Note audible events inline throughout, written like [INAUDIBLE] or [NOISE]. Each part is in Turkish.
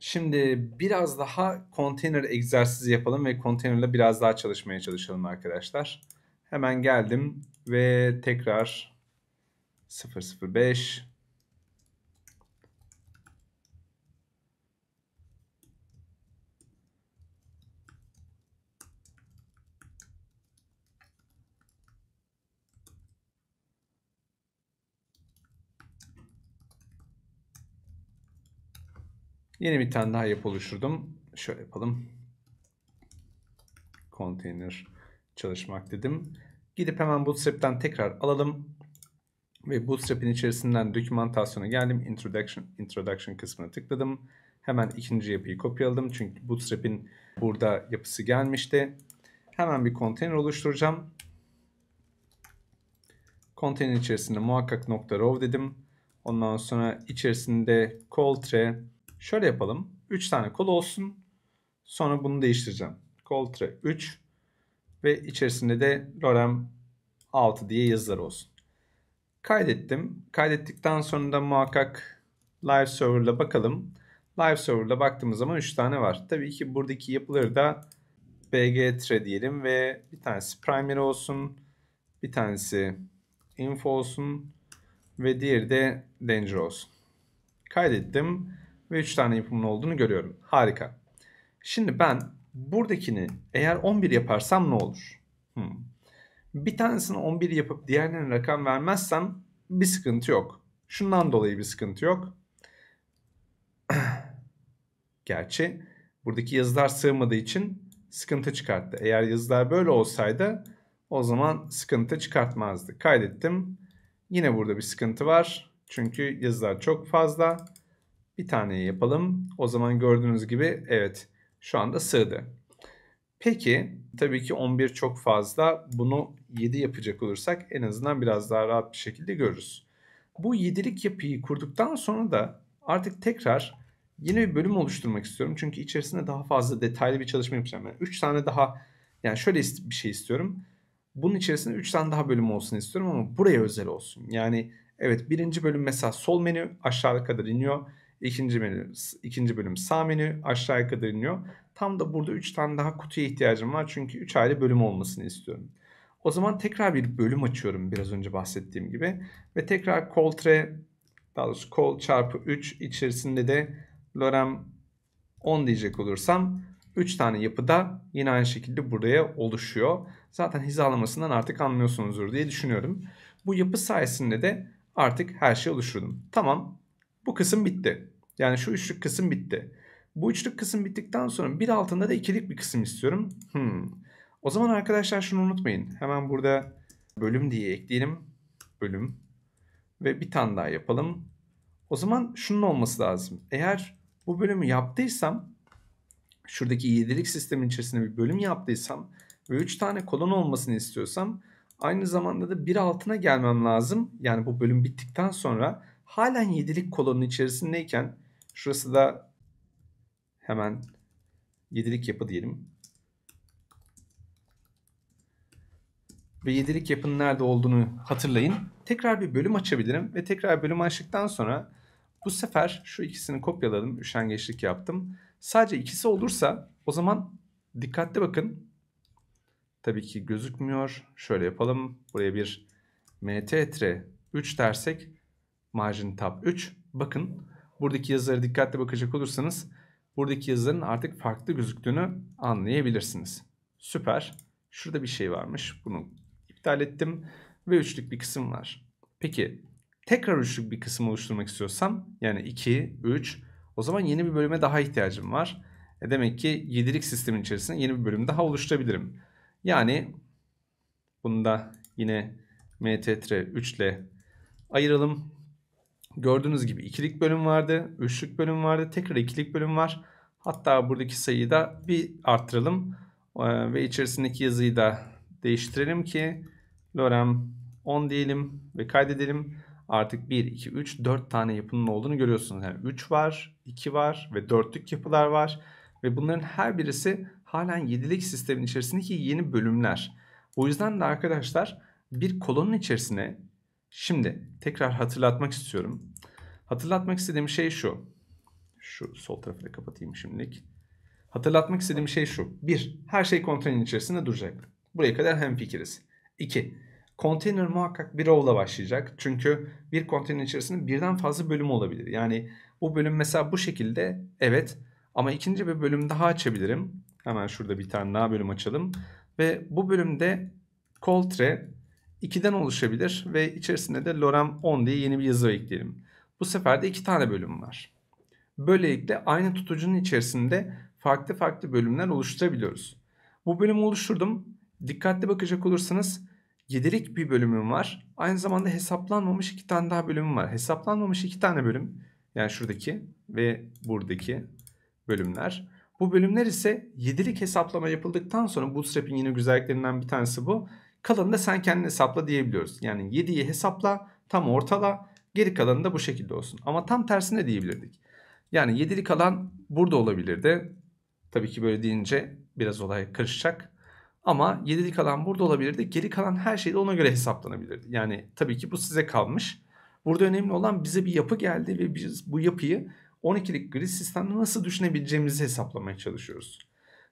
Şimdi biraz daha konteyner egzersizi yapalım ve konteynerle biraz daha çalışmaya çalışalım arkadaşlar. Hemen geldim ve tekrar 005 Yeni bir tane daha yapı oluşturdum. Şöyle yapalım. Container çalışmak dedim. Gidip hemen Bootstrap'ten tekrar alalım. Ve Bootstrap'in içerisinden dokümantasyona geldim. Introduction, introduction kısmına tıkladım. Hemen ikinci yapıyı kopyaladım. Çünkü Bootstrap'in burada yapısı gelmişti. Hemen bir container oluşturacağım. Container içerisinde muhakkak nokta row dedim. Ondan sonra içerisinde coltre Şöyle yapalım. 3 tane kol olsun. Sonra bunu değiştireceğim. Kol tre 3 ve içerisinde de lorem 6 diye yazılar olsun. Kaydettim. Kaydettikten sonra da muhakkak live server'la bakalım. Live server'la baktığımız zaman 3 tane var. Tabii ki buradaki yapıları da bg tre diyelim ve bir tanesi primary olsun. Bir tanesi info olsun ve diğeri de danger olsun. Kaydettim ve 3 tane yapımın olduğunu görüyorum. Harika. Şimdi ben buradakini eğer 11 yaparsam ne olur? Hmm. Bir tanesini 11 yapıp diğerlerine rakam vermezsem bir sıkıntı yok. Şundan dolayı bir sıkıntı yok. [CLEARS THROAT] Gerçi buradaki yazılar sığmadığı için sıkıntı çıkarttı. Eğer yazılar böyle olsaydı o zaman sıkıntı çıkartmazdı. Kaydettim. Yine burada bir sıkıntı var. Çünkü yazılar çok fazla. Bir tane yapalım. O zaman gördüğünüz gibi evet şu anda sığdı. Peki tabii ki 11 çok fazla. Bunu 7 yapacak olursak en azından biraz daha rahat bir şekilde görürüz. Bu 7'lik yapıyı kurduktan sonra da artık tekrar yeni bir bölüm oluşturmak istiyorum. Çünkü içerisinde daha fazla detaylı bir çalışma yapacağım. Yani 3 tane daha yani şöyle bir şey istiyorum. Bunun içerisinde 3 tane daha bölüm olsun istiyorum ama buraya özel olsun. Yani evet birinci bölüm mesela sol menü aşağıya kadar iniyor. İkinci bölüm, ikinci bölüm sağ menü aşağıya kadar iniyor. Tam da burada 3 tane daha kutuya ihtiyacım var çünkü 3 ayrı bölüm olmasını istiyorum. O zaman tekrar bir bölüm açıyorum biraz önce bahsettiğim gibi. Ve tekrar Coltre, daha doğrusu Col çarpı 3 içerisinde de Lorem 10 diyecek olursam 3 tane yapıda yine aynı şekilde buraya oluşuyor. Zaten hizalamasından artık anlıyorsunuzdur diye düşünüyorum. Bu yapı sayesinde de artık her şey oluşturdum. Tamam bu kısım bitti. Yani şu üçlük kısım bitti. Bu üçlük kısım bittikten sonra bir altında da ikilik bir kısım istiyorum. Hmm. O zaman arkadaşlar şunu unutmayın. Hemen burada bölüm diye ekleyelim. Bölüm. Ve bir tane daha yapalım. O zaman şunun olması lazım. Eğer bu bölümü yaptıysam şuradaki yedilik sistemin içerisinde bir bölüm yaptıysam ve 3 tane kolon olmasını istiyorsam aynı zamanda da bir altına gelmem lazım. Yani bu bölüm bittikten sonra halen yedilik kolonun içerisindeyken şurası da hemen yedilik yapı diyelim. Ve yedilik yapının nerede olduğunu hatırlayın. Tekrar bir bölüm açabilirim ve tekrar bölüm açtıktan sonra bu sefer şu ikisini kopyaladım. Üşengeçlik yaptım. Sadece ikisi olursa o zaman dikkatli bakın. Tabii ki gözükmüyor. Şöyle yapalım. Buraya bir mt 3 dersek Margin tab 3. Bakın buradaki yazılara dikkatle bakacak olursanız buradaki yazıların artık farklı gözüktüğünü anlayabilirsiniz. Süper. Şurada bir şey varmış. Bunu iptal ettim ve üçlük bir kısım var. Peki tekrar üçlük bir kısım oluşturmak istiyorsam yani 2, 3 o zaman yeni bir bölüme daha ihtiyacım var. E demek ki yedilik sistemin içerisinde yeni bir bölüm daha oluşturabilirim. Yani bunu da yine mt 3 ile ayıralım. Gördüğünüz gibi ikilik bölüm vardı, üçlük bölüm vardı, tekrar ikilik bölüm var. Hatta buradaki sayıyı da bir arttıralım ee, ve içerisindeki yazıyı da değiştirelim ki lorem 10 diyelim ve kaydedelim. Artık 1, 2, 3, 4 tane yapının olduğunu görüyorsunuz. Yani 3 var, 2 var ve 4'lük yapılar var. Ve bunların her birisi halen 7'lik sistemin içerisindeki yeni bölümler. O yüzden de arkadaşlar bir kolonun içerisine Şimdi tekrar hatırlatmak istiyorum. Hatırlatmak istediğim şey şu. Şu sol tarafı da kapatayım şimdilik. Hatırlatmak istediğim şey şu. bir, Her şey konteynerin içerisinde duracak. Buraya kadar hemfikiriz. İki, Konteyner muhakkak bir row'la başlayacak. Çünkü bir konteynerin içerisinde birden fazla bölüm olabilir. Yani bu bölüm mesela bu şekilde evet ama ikinci bir bölüm daha açabilirim. Hemen şurada bir tane daha bölüm açalım. Ve bu bölümde Coltre 2'den oluşabilir ve içerisinde de lorem 10 diye yeni bir yazı ekleyelim. Bu sefer de iki tane bölüm var. Böylelikle aynı tutucunun içerisinde farklı farklı bölümler oluşturabiliyoruz. Bu bölümü oluşturdum. Dikkatli bakacak olursanız 7'lik bir bölümüm var. Aynı zamanda hesaplanmamış iki tane daha bölümüm var. Hesaplanmamış iki tane bölüm yani şuradaki ve buradaki bölümler. Bu bölümler ise 7'lik hesaplama yapıldıktan sonra Bootstrap'in yine güzelliklerinden bir tanesi bu. Kalanı da sen kendin hesapla diyebiliyoruz. Yani 7'yi hesapla tam ortala geri kalanı da bu şekilde olsun. Ama tam tersine diyebilirdik. Yani 7'lik alan burada olabilirdi. Tabii ki böyle deyince biraz olay karışacak. Ama 7'lik alan burada olabilirdi. Geri kalan her şey de ona göre hesaplanabilirdi. Yani tabii ki bu size kalmış. Burada önemli olan bize bir yapı geldi ve biz bu yapıyı 12'lik grid sistemde nasıl düşünebileceğimizi hesaplamaya çalışıyoruz.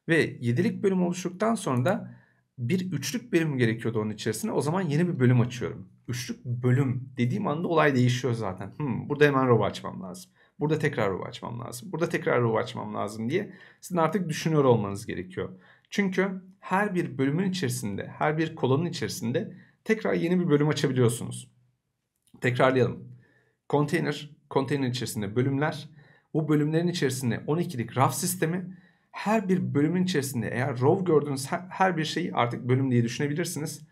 Ve 7'lik bölüm oluştuktan sonra da bir üçlük birim gerekiyordu onun içerisine. O zaman yeni bir bölüm açıyorum. Üçlük bölüm dediğim anda olay değişiyor zaten. Hmm, burada hemen row açmam lazım. Burada tekrar row açmam lazım. Burada tekrar row açmam lazım diye sizin artık düşünüyor olmanız gerekiyor. Çünkü her bir bölümün içerisinde, her bir kolonun içerisinde tekrar yeni bir bölüm açabiliyorsunuz. Tekrarlayalım. Konteyner, konteyner içerisinde bölümler. Bu bölümlerin içerisinde 12'lik raf sistemi her bir bölümün içerisinde eğer row gördüğünüz her bir şeyi artık bölüm diye düşünebilirsiniz.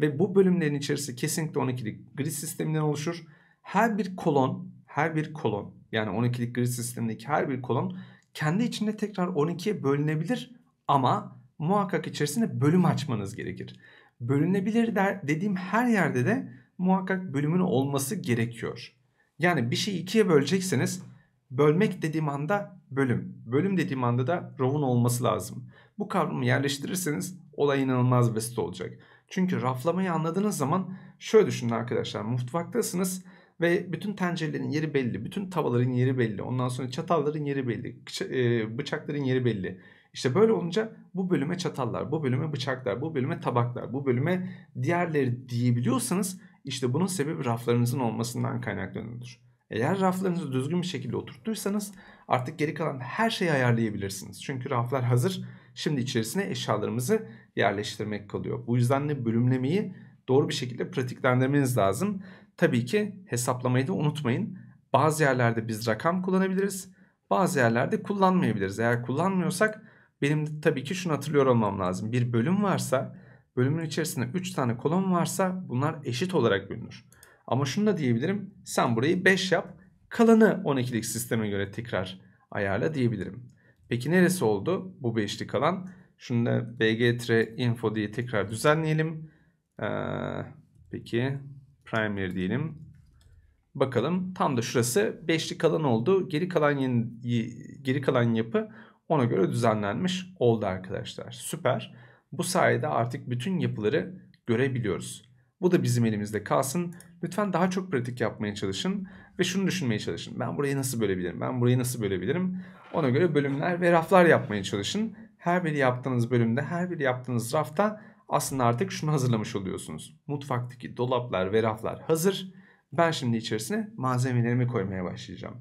Ve bu bölümlerin içerisi kesinlikle 12'lik grid sisteminden oluşur. Her bir kolon, her bir kolon yani 12'lik grid sistemindeki her bir kolon kendi içinde tekrar 12'ye bölünebilir ama muhakkak içerisinde bölüm açmanız gerekir. Bölünebilir der, dediğim her yerde de muhakkak bölümün olması gerekiyor. Yani bir şeyi ikiye bölecekseniz Bölmek dediğim anda bölüm. Bölüm dediğim anda da row'un olması lazım. Bu kavramı yerleştirirseniz olay inanılmaz basit olacak. Çünkü raflamayı anladığınız zaman şöyle düşünün arkadaşlar. Mutfaktasınız ve bütün tencerelerin yeri belli. Bütün tavaların yeri belli. Ondan sonra çatalların yeri belli. E, bıçakların yeri belli. İşte böyle olunca bu bölüme çatallar, bu bölüme bıçaklar, bu bölüme tabaklar, bu bölüme diğerleri diyebiliyorsanız işte bunun sebebi raflarınızın olmasından kaynaklanıyordur. Eğer raflarınızı düzgün bir şekilde oturttuysanız artık geri kalan her şeyi ayarlayabilirsiniz. Çünkü raflar hazır. Şimdi içerisine eşyalarımızı yerleştirmek kalıyor. Bu yüzden de bölümlemeyi doğru bir şekilde pratiklendirmeniz lazım. Tabii ki hesaplamayı da unutmayın. Bazı yerlerde biz rakam kullanabiliriz. Bazı yerlerde kullanmayabiliriz. Eğer kullanmıyorsak benim de tabii ki şunu hatırlıyor olmam lazım. Bir bölüm varsa, bölümün içerisinde 3 tane kolon varsa bunlar eşit olarak bölünür. Ama şunu da diyebilirim. Sen burayı 5 yap. Kalanı 12'lik sisteme göre tekrar ayarla diyebilirim. Peki neresi oldu bu 5'lik alan? Şunu da bg-info diye tekrar düzenleyelim. Ee, peki primer diyelim. Bakalım tam da şurası 5'lik alan oldu. Geri kalan yeni, geri kalan yapı ona göre düzenlenmiş oldu arkadaşlar. Süper. Bu sayede artık bütün yapıları görebiliyoruz. Bu da bizim elimizde kalsın. Lütfen daha çok pratik yapmaya çalışın ve şunu düşünmeye çalışın. Ben burayı nasıl bölebilirim? Ben burayı nasıl bölebilirim? Ona göre bölümler ve raflar yapmaya çalışın. Her biri yaptığınız bölümde, her biri yaptığınız rafta aslında artık şunu hazırlamış oluyorsunuz. Mutfaktaki dolaplar ve raflar hazır. Ben şimdi içerisine malzemelerimi koymaya başlayacağım.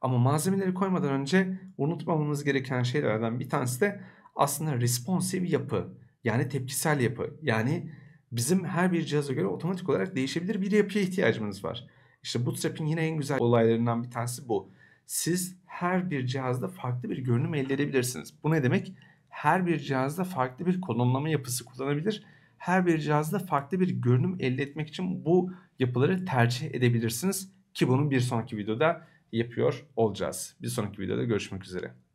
Ama malzemeleri koymadan önce unutmamamız gereken şeylerden bir tanesi de aslında responsif yapı. Yani tepkisel yapı. Yani bizim her bir cihaza göre otomatik olarak değişebilir bir yapıya ihtiyacımız var. İşte bootstrapping yine en güzel olaylarından bir tanesi bu. Siz her bir cihazda farklı bir görünüm elde edebilirsiniz. Bu ne demek? Her bir cihazda farklı bir konumlama yapısı kullanabilir. Her bir cihazda farklı bir görünüm elde etmek için bu yapıları tercih edebilirsiniz. Ki bunu bir sonraki videoda yapıyor olacağız. Bir sonraki videoda görüşmek üzere.